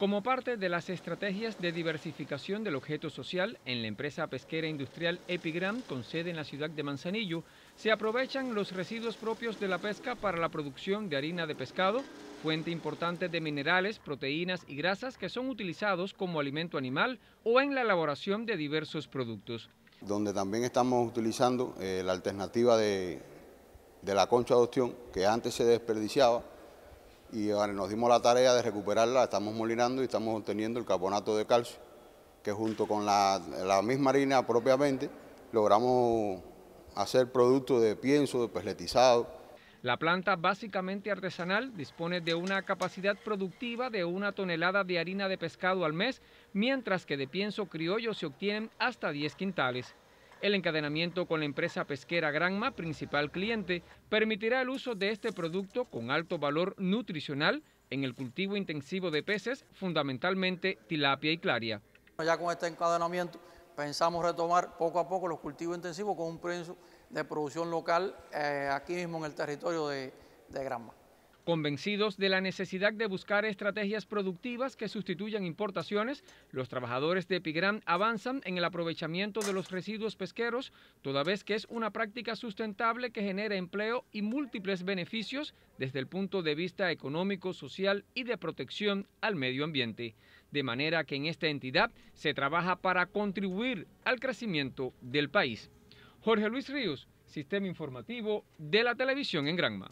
como parte de las estrategias de diversificación del objeto social en la empresa pesquera industrial Epigram, con sede en la ciudad de Manzanillo, se aprovechan los residuos propios de la pesca para la producción de harina de pescado, fuente importante de minerales, proteínas y grasas que son utilizados como alimento animal o en la elaboración de diversos productos. Donde también estamos utilizando eh, la alternativa de, la concha de ostión, que antes se desperdiciaba, y ahora nos dimos la tarea de recuperarla, estamos molinando y estamos obteniendo el carbonato de calcio, que junto con la, misma harina propiamente logramos hacer producto de pienso, de pesletizado. La planta básicamente artesanal dispone de una capacidad productiva de una tonelada de harina de pescado al mes, mientras que de pienso criollo se obtienen hasta 10 quintales. El encadenamiento con la empresa pesquera Granma, principal cliente, permitirá el uso de este producto con alto valor nutricional en el cultivo intensivo de peces, fundamentalmente tilapia y claria. Ya con este encadenamiento pensamos retomar poco a poco los cultivos intensivos con un precio de producción local eh, aquí mismo en el territorio de Granma. Convencidos de la necesidad de buscar estrategias productivas que sustituyan importaciones, los trabajadores de Epigram avanzan en el aprovechamiento de los residuos pesqueros, toda vez que es una práctica sustentable que genera empleo y múltiples beneficios desde el punto de vista económico, social y de protección al medio ambiente. De manera que en esta entidad se trabaja para contribuir al crecimiento del país. Jorge Luis Ríos, Sistema Informativo de la Televisión en Granma.